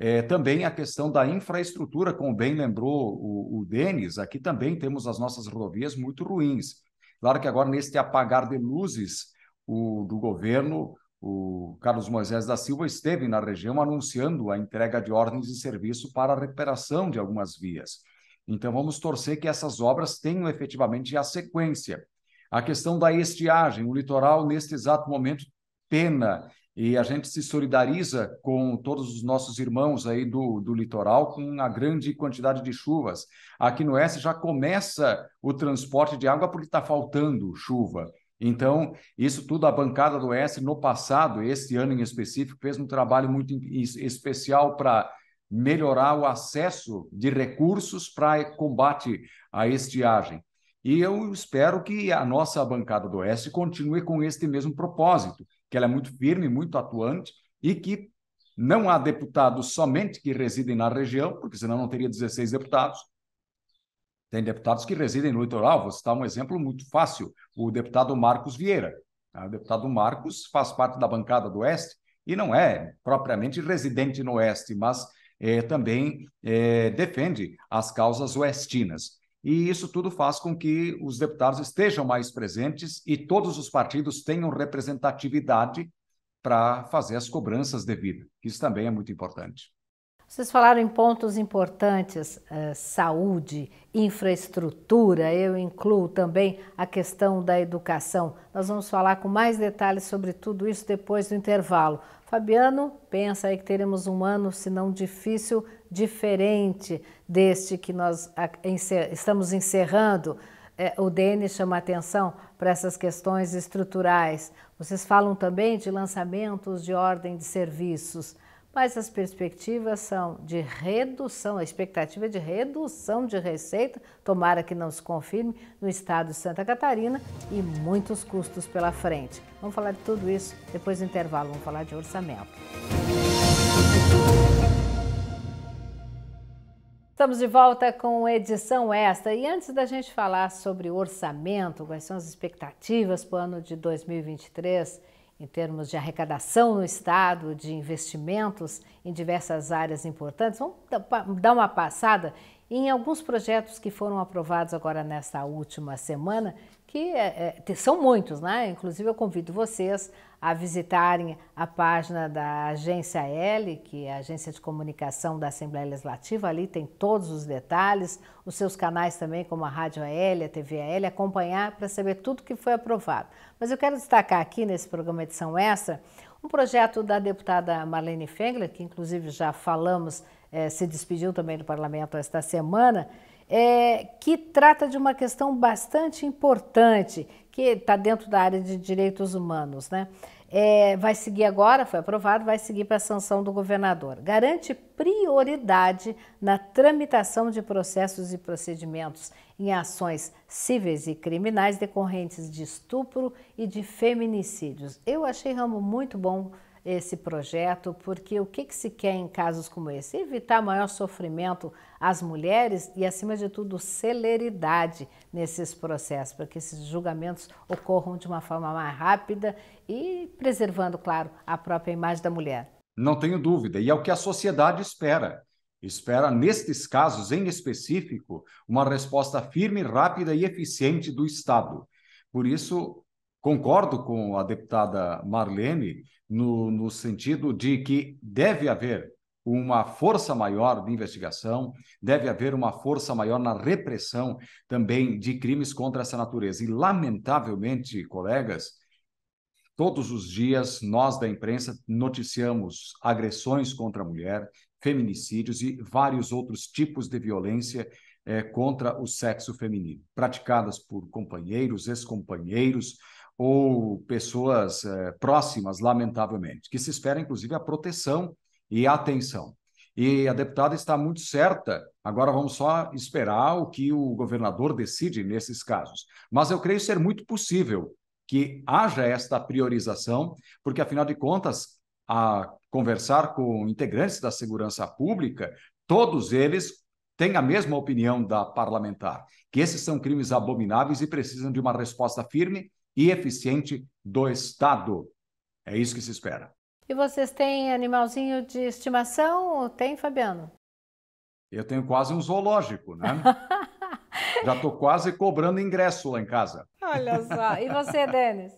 É, também a questão da infraestrutura, como bem lembrou o, o Denis, aqui também temos as nossas rodovias muito ruins. Claro que agora, neste apagar de luzes o, do governo, o Carlos Moisés da Silva esteve na região anunciando a entrega de ordens de serviço para a recuperação de algumas vias. Então, vamos torcer que essas obras tenham efetivamente a sequência. A questão da estiagem, o litoral, neste exato momento, pena. E a gente se solidariza com todos os nossos irmãos aí do, do litoral com a grande quantidade de chuvas. Aqui no Oeste já começa o transporte de água porque está faltando chuva. Então, isso tudo a bancada do S no passado, este ano em específico, fez um trabalho muito especial para melhorar o acesso de recursos para combate à estiagem. E eu espero que a nossa bancada do Oeste continue com este mesmo propósito, que ela é muito firme, muito atuante e que não há deputados somente que residem na região, porque senão não teria 16 deputados, tem deputados que residem no litoral, vou citar um exemplo muito fácil, o deputado Marcos Vieira. Tá? O deputado Marcos faz parte da bancada do Oeste e não é propriamente residente no Oeste, mas é, também é, defende as causas oestinas. E isso tudo faz com que os deputados estejam mais presentes e todos os partidos tenham representatividade para fazer as cobranças devidas. Isso também é muito importante. Vocês falaram em pontos importantes, eh, saúde, infraestrutura, eu incluo também a questão da educação. Nós vamos falar com mais detalhes sobre tudo isso depois do intervalo. Fabiano pensa aí que teremos um ano, se não difícil, diferente deste que nós estamos encerrando. É, o DN chama atenção para essas questões estruturais. Vocês falam também de lançamentos de ordem de serviços mas as perspectivas são de redução, a expectativa é de redução de receita, tomara que não se confirme, no estado de Santa Catarina e muitos custos pela frente. Vamos falar de tudo isso depois do intervalo, vamos falar de orçamento. Estamos de volta com edição esta e antes da gente falar sobre orçamento, quais são as expectativas para o ano de 2023 em termos de arrecadação no Estado, de investimentos em diversas áreas importantes. Vamos dar uma passada em alguns projetos que foram aprovados agora nesta última semana que é, é são muitos, né? Inclusive eu convido vocês a visitarem a página da Agência L, que é a agência de comunicação da Assembleia Legislativa. Ali tem todos os detalhes, os seus canais também, como a Rádio AL, a TV AL, acompanhar para saber tudo que foi aprovado. Mas eu quero destacar aqui nesse programa Edição Extra um projeto da deputada Marlene Fengler, que inclusive já falamos, eh, se despediu também do parlamento esta semana, é, que trata de uma questão bastante importante, que está dentro da área de direitos humanos, né? É, vai seguir agora, foi aprovado, vai seguir para a sanção do governador. Garante prioridade na tramitação de processos e procedimentos em ações cíveis e criminais decorrentes de estupro e de feminicídios. Eu achei, Ramo, muito bom esse projeto, porque o que, que se quer em casos como esse? Evitar maior sofrimento às mulheres e, acima de tudo, celeridade nesses processos, para que esses julgamentos ocorram de uma forma mais rápida e preservando, claro, a própria imagem da mulher. Não tenho dúvida, e é o que a sociedade espera. Espera, nestes casos em específico, uma resposta firme, rápida e eficiente do Estado. Por isso, concordo com a deputada Marlene no, no sentido de que deve haver uma força maior de investigação, deve haver uma força maior na repressão também de crimes contra essa natureza. E, lamentavelmente, colegas, todos os dias nós da imprensa noticiamos agressões contra a mulher, feminicídios e vários outros tipos de violência eh, contra o sexo feminino, praticadas por companheiros, ex-companheiros, ou pessoas é, próximas, lamentavelmente, que se espera, inclusive, a proteção e a atenção. E a deputada está muito certa. Agora vamos só esperar o que o governador decide nesses casos. Mas eu creio ser muito possível que haja esta priorização, porque, afinal de contas, a conversar com integrantes da segurança pública, todos eles têm a mesma opinião da parlamentar, que esses são crimes abomináveis e precisam de uma resposta firme e eficiente do Estado. É isso que se espera. E vocês têm animalzinho de estimação? Tem, Fabiano? Eu tenho quase um zoológico, né? Já estou quase cobrando ingresso lá em casa. Olha só. E você, Denis?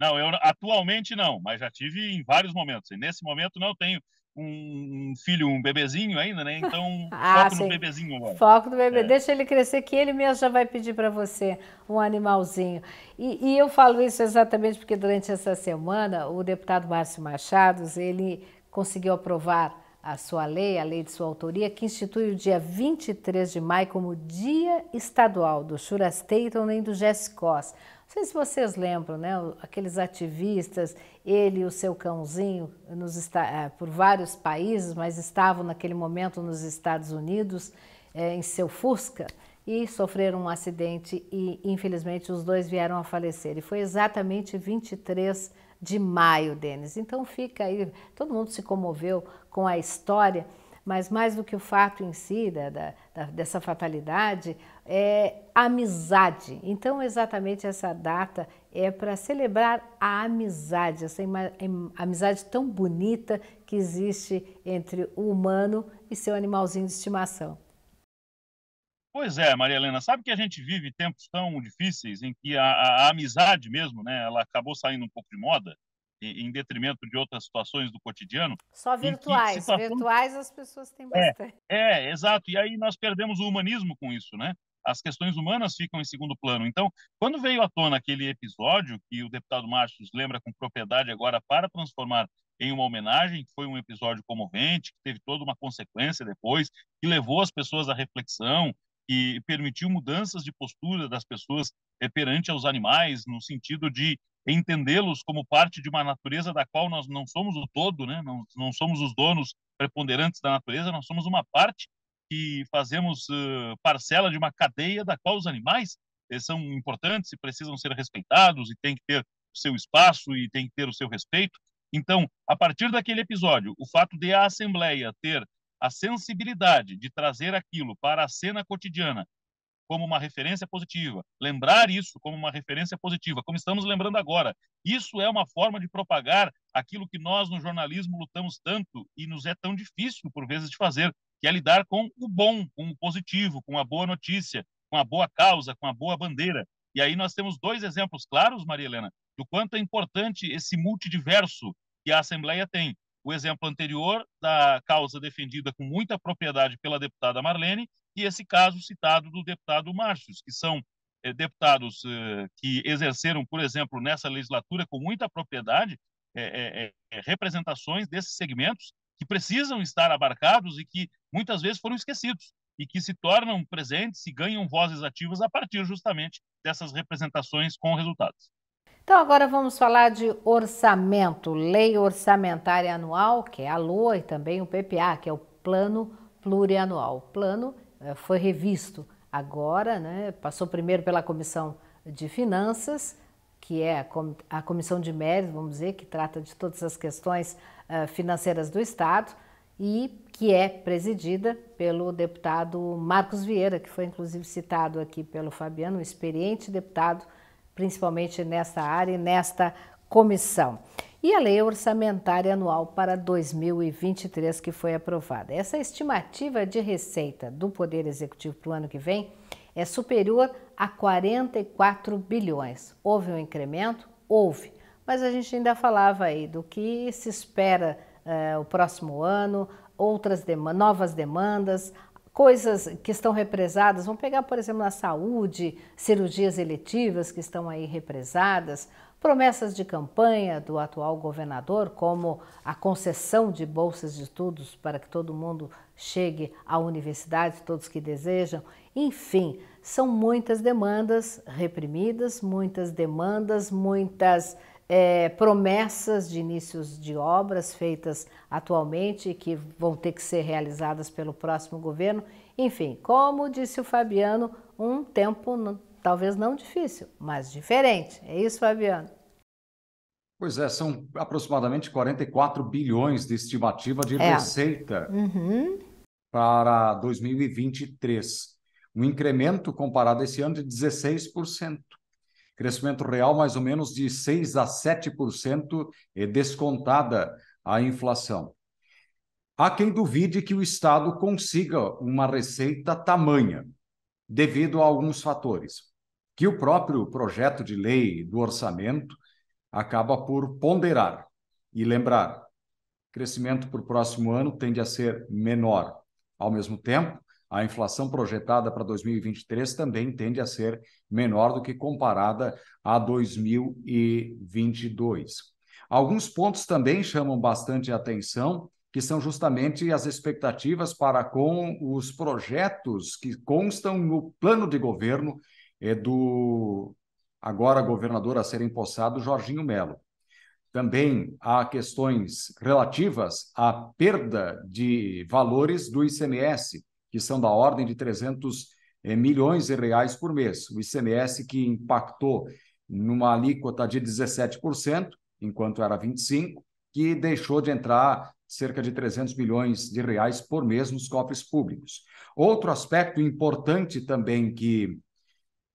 Não, eu atualmente não, mas já tive em vários momentos. E nesse momento não tenho um, um filho, um bebezinho ainda, né? Então, ah, foco no bebezinho Foco no bebê, é. deixa ele crescer, que ele mesmo já vai pedir para você um animalzinho. E, e eu falo isso exatamente porque durante essa semana o deputado Márcio Machados, ele conseguiu aprovar a sua lei, a lei de sua autoria, que institui o dia 23 de maio como Dia Estadual do Churrasqueiro nem do Jessicós. Não sei se vocês lembram, né? Aqueles ativistas, ele e o seu cãozinho, nos, é, por vários países, mas estavam naquele momento nos Estados Unidos, é, em seu Fusca, e sofreram um acidente e, infelizmente, os dois vieram a falecer. E foi exatamente 23 de maio, Denis. Então fica aí, todo mundo se comoveu com a história mas mais do que o fato em si, né, da, da, dessa fatalidade, é amizade. Então, exatamente essa data é para celebrar a amizade, essa amizade tão bonita que existe entre o humano e seu animalzinho de estimação. Pois é, Maria Helena, sabe que a gente vive tempos tão difíceis em que a, a, a amizade mesmo, né, ela acabou saindo um pouco de moda em detrimento de outras situações do cotidiano. Só virtuais. Situação... Virtuais as pessoas têm é, bastante. É, é, exato. E aí nós perdemos o humanismo com isso, né? As questões humanas ficam em segundo plano. Então, quando veio à tona aquele episódio que o deputado Márcio lembra com propriedade agora para transformar em uma homenagem, que foi um episódio comovente, que teve toda uma consequência depois, que levou as pessoas à reflexão, que permitiu mudanças de postura das pessoas eh, perante aos animais, no sentido de entendê-los como parte de uma natureza da qual nós não somos o todo, né? não, não somos os donos preponderantes da natureza, nós somos uma parte que fazemos uh, parcela de uma cadeia da qual os animais eh, são importantes e precisam ser respeitados e tem que ter o seu espaço e tem que ter o seu respeito. Então, a partir daquele episódio, o fato de a Assembleia ter a sensibilidade de trazer aquilo para a cena cotidiana como uma referência positiva, lembrar isso como uma referência positiva, como estamos lembrando agora. Isso é uma forma de propagar aquilo que nós no jornalismo lutamos tanto e nos é tão difícil, por vezes, de fazer, que é lidar com o bom, com o positivo, com a boa notícia, com a boa causa, com a boa bandeira. E aí nós temos dois exemplos claros, Maria Helena, do quanto é importante esse multidiverso que a Assembleia tem. O exemplo anterior da causa defendida com muita propriedade pela deputada Marlene e esse caso citado do deputado Márcio, que são eh, deputados eh, que exerceram, por exemplo, nessa legislatura com muita propriedade, eh, representações desses segmentos que precisam estar abarcados e que muitas vezes foram esquecidos e que se tornam presentes e ganham vozes ativas a partir justamente dessas representações com resultados. Então agora vamos falar de orçamento, lei orçamentária anual, que é a LOA e também o PPA, que é o Plano Plurianual. Plano eh, foi revisto agora, né, passou primeiro pela Comissão de Finanças, que é a Comissão de Mérito, vamos dizer, que trata de todas as questões eh, financeiras do Estado, e que é presidida pelo deputado Marcos Vieira, que foi inclusive citado aqui pelo Fabiano, um experiente deputado, principalmente nesta área e nesta comissão e a Lei Orçamentária Anual para 2023, que foi aprovada. Essa estimativa de receita do Poder Executivo para o ano que vem é superior a 44 bilhões. Houve um incremento? Houve, mas a gente ainda falava aí do que se espera eh, o próximo ano, outras dem novas demandas, coisas que estão represadas. Vamos pegar, por exemplo, na saúde, cirurgias eletivas que estão aí represadas, Promessas de campanha do atual governador, como a concessão de bolsas de estudos para que todo mundo chegue à universidade, todos que desejam, enfim, são muitas demandas reprimidas, muitas demandas, muitas é, promessas de inícios de obras feitas atualmente e que vão ter que ser realizadas pelo próximo governo. Enfim, como disse o Fabiano, um tempo Talvez não difícil, mas diferente. É isso, Fabiano? Pois é, são aproximadamente 44 bilhões de estimativa de é. receita uhum. para 2023. Um incremento comparado a esse ano de 16%. Crescimento real mais ou menos de 6 a 7% descontada a inflação. Há quem duvide que o Estado consiga uma receita tamanha, devido a alguns fatores que o próprio projeto de lei do orçamento acaba por ponderar e lembrar. crescimento para o próximo ano tende a ser menor. Ao mesmo tempo, a inflação projetada para 2023 também tende a ser menor do que comparada a 2022. Alguns pontos também chamam bastante atenção, que são justamente as expectativas para com os projetos que constam no plano de governo é do agora governador a ser empossado, Jorginho Melo. Também há questões relativas à perda de valores do ICMS, que são da ordem de 300 é, milhões de reais por mês. O ICMS que impactou numa alíquota de 17%, enquanto era 25%, que deixou de entrar cerca de 300 milhões de reais por mês nos cofres públicos. Outro aspecto importante também que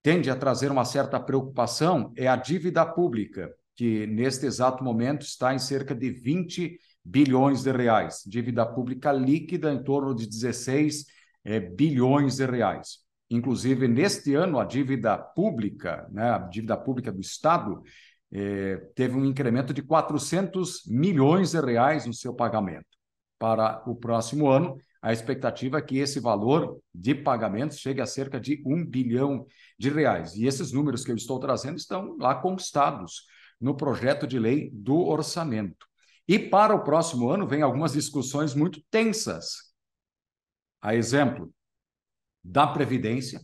tende a trazer uma certa preocupação é a dívida pública, que neste exato momento está em cerca de 20 bilhões de reais, dívida pública líquida em torno de 16 é, eh, bilhões de reais. Inclusive, neste ano, a dívida pública, né, a dívida pública do Estado, é, teve um incremento de 400 milhões de reais no seu pagamento. Para o próximo ano, a expectativa é que esse valor de pagamentos chegue a cerca de um bilhão de reais. E esses números que eu estou trazendo estão lá constados no projeto de lei do orçamento. E para o próximo ano vem algumas discussões muito tensas. A exemplo da Previdência,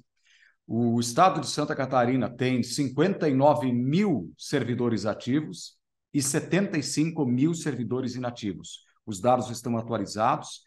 o estado de Santa Catarina tem 59 mil servidores ativos e 75 mil servidores inativos. Os dados estão atualizados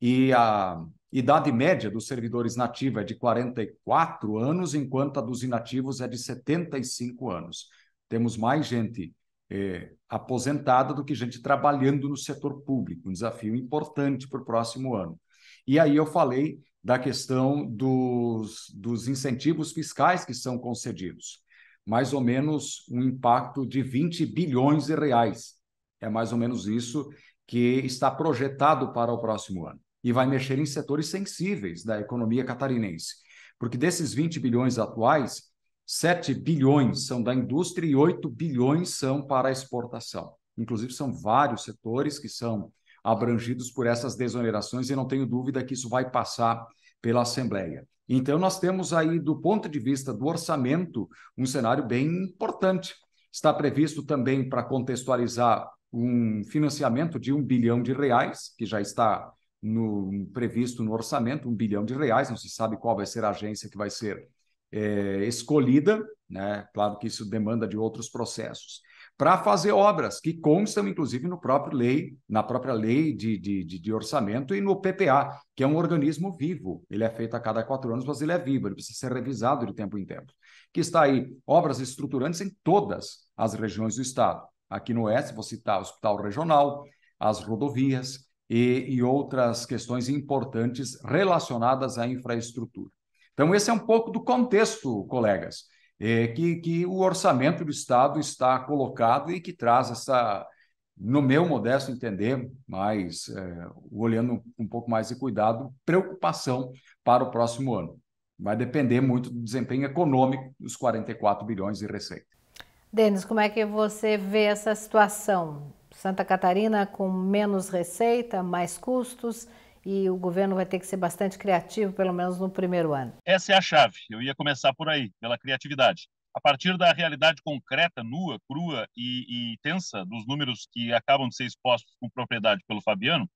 e a idade média dos servidores nativos é de 44 anos, enquanto a dos inativos é de 75 anos. Temos mais gente eh, aposentada do que gente trabalhando no setor público, um desafio importante para o próximo ano. E aí eu falei da questão dos, dos incentivos fiscais que são concedidos. Mais ou menos um impacto de 20 bilhões de reais. É mais ou menos isso que está projetado para o próximo ano e vai mexer em setores sensíveis da economia catarinense. Porque desses 20 bilhões atuais, 7 bilhões são da indústria e 8 bilhões são para a exportação. Inclusive, são vários setores que são abrangidos por essas desonerações e não tenho dúvida que isso vai passar pela Assembleia. Então, nós temos aí, do ponto de vista do orçamento, um cenário bem importante. Está previsto também para contextualizar um financiamento de um bilhão de reais, que já está no, previsto no orçamento, um bilhão de reais, não se sabe qual vai ser a agência que vai ser é, escolhida, né? claro que isso demanda de outros processos, para fazer obras que constam, inclusive, no próprio lei, na própria lei de, de, de, de, orçamento e no PPA, que é um organismo vivo. Ele é feito a cada quatro anos, mas ele é vivo, ele precisa ser revisado de tempo em tempo. Que está aí obras estruturantes em todas as regiões do Estado. Aqui no Oeste, vou citar o Hospital Regional, as rodovias, e, e outras questões importantes relacionadas à infraestrutura. Então, esse é um pouco do contexto, colegas, é, que, que o orçamento do Estado está colocado e que traz essa, no meu modesto entender, mas é, olhando um pouco mais de cuidado, preocupação para o próximo ano. Vai depender muito do desempenho econômico dos 44 bilhões de receita. Denis, como é que você vê essa situação? Santa Catarina com menos receita, mais custos e o governo vai ter que ser bastante criativo, pelo menos no primeiro ano. Essa é a chave. Eu ia começar por aí, pela criatividade. A partir da realidade concreta, nua, crua e, e tensa dos números que acabam de ser expostos com propriedade pelo Fabiano,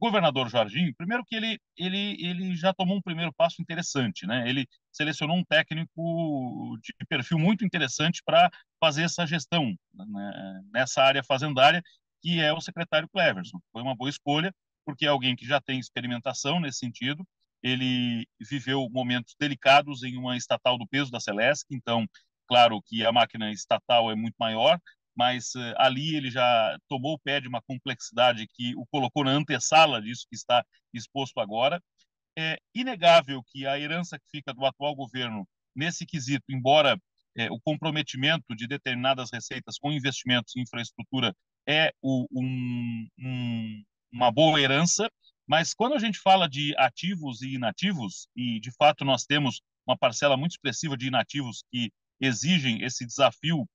o governador Jorginho, primeiro que ele, ele, ele já tomou um primeiro passo interessante, né? Ele selecionou um técnico de perfil muito interessante para fazer essa gestão né? nessa área fazendária que é o secretário Cleverson. Foi uma boa escolha, porque é alguém que já tem experimentação nesse sentido. Ele viveu momentos delicados em uma estatal do peso da Celesc, então, claro que a máquina estatal é muito maior, mas uh, ali ele já tomou o pé de uma complexidade que o colocou na antessala disso que está exposto agora. É inegável que a herança que fica do atual governo nesse quesito, embora é, o comprometimento de determinadas receitas com investimentos em infraestrutura é o, um, um, uma boa herança, mas quando a gente fala de ativos e inativos, e de fato nós temos uma parcela muito expressiva de inativos que exigem esse desafio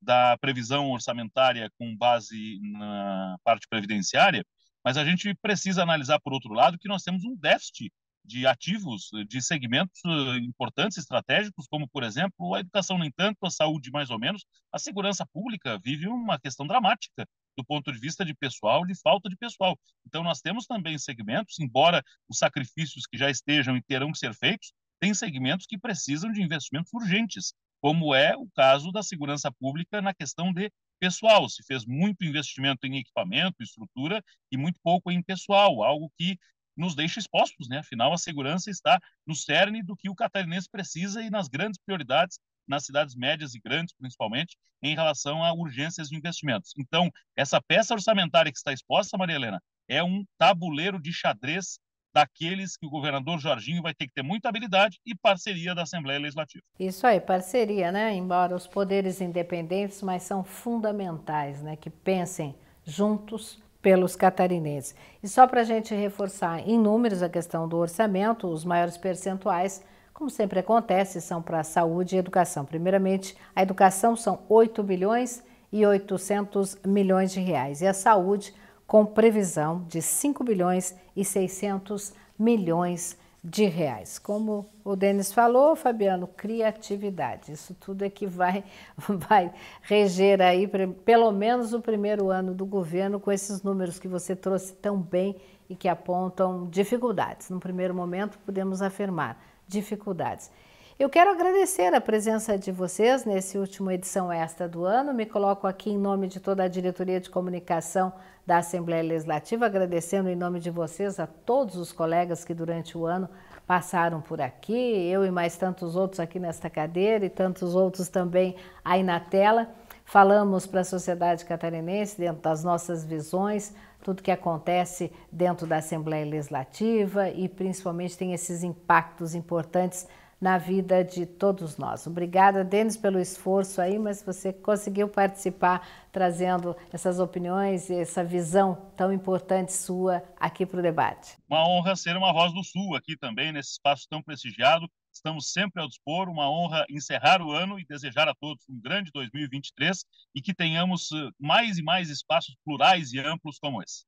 da previsão orçamentária com base na parte previdenciária, mas a gente precisa analisar, por outro lado, que nós temos um déficit de ativos, eh, de segmentos eh, importantes, estratégicos, como, por exemplo, a educação, nem tanto, a saúde, mais ou menos. A segurança pública vive uma questão dramática do ponto de vista de pessoal, de falta de pessoal. Então, nós temos também segmentos, embora os sacrifícios que já estejam e terão que ser feitos, tem segmentos que precisam de investimentos urgentes, como é o caso da segurança pública na questão de pessoal. Se fez muito investimento em equipamento, estrutura e muito pouco em pessoal, algo que nos deixa expostos, né? Afinal, a segurança está no cerne do que o catarinense precisa e nas grandes prioridades, nas cidades médias e grandes, principalmente, em relação a urgências de investimentos. Então, essa peça orçamentária que está exposta, Maria Helena, é um tabuleiro de xadrez daqueles que o governador Jorginho vai ter que ter muita habilidade e parceria da Assembleia Legislativa. Isso aí, parceria, né? Embora os poderes independentes, mas são fundamentais, né? Que pensem juntos pelos catarinenses. E só para a gente reforçar em números a questão do orçamento, os maiores percentuais, como sempre acontece, são para saúde e educação. Primeiramente, a educação são 8 bilhões e 800 milhões de reais e a saúde com previsão de 5 bilhões e 600 milhões de reais. Como o Denis falou, Fabiano, criatividade. Isso tudo é que vai, vai reger aí pelo menos o primeiro ano do governo com esses números que você trouxe tão bem e que apontam dificuldades. No primeiro momento, podemos afirmar dificuldades. Eu quero agradecer a presença de vocês nesse último edição esta do ano. Me coloco aqui em nome de toda a diretoria de comunicação da Assembleia Legislativa, agradecendo em nome de vocês a todos os colegas que durante o ano passaram por aqui, eu e mais tantos outros aqui nesta cadeira e tantos outros também aí na tela. Falamos para a sociedade catarinense dentro das nossas visões, tudo que acontece dentro da Assembleia Legislativa e principalmente tem esses impactos importantes na vida de todos nós. Obrigada, Denis, pelo esforço aí, mas você conseguiu participar trazendo essas opiniões e essa visão tão importante sua aqui para o debate. Uma honra ser uma voz do Sul aqui também, nesse espaço tão prestigiado. Estamos sempre ao dispor, uma honra encerrar o ano e desejar a todos um grande 2023 e que tenhamos eh, mais e mais espaços plurais e amplos como esse.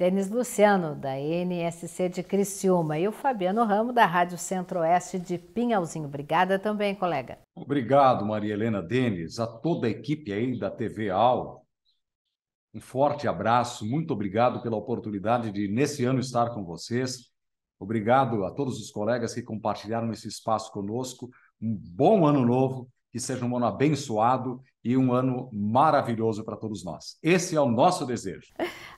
Denis Luciano, da NSC de Criciúma, e o Fabiano Ramo, da Rádio Centro-Oeste de Pinhalzinho. Obrigada também, colega. Obrigado, Maria Helena Denis, a toda a equipe aí da TV AL. Um forte abraço, muito obrigado pela oportunidade de, nesse ano, estar com vocês. Obrigado a todos os colegas que compartilharam esse espaço conosco. Um bom ano novo que seja um ano abençoado e um ano maravilhoso para todos nós. Esse é o nosso desejo.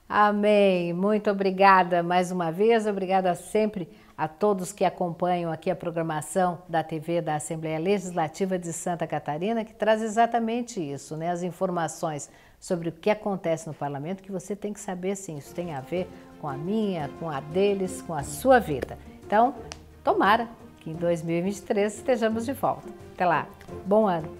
Amém. Muito obrigada mais uma vez, obrigada sempre a todos que acompanham aqui a programação da TV da Assembleia Legislativa de Santa Catarina, que traz exatamente isso, né? As informações sobre o que acontece no parlamento, que você tem que saber sim, isso tem a ver com a minha, com a deles, com a sua vida. Então, tomara que em 2023 estejamos de volta. Até lá. Bom ano.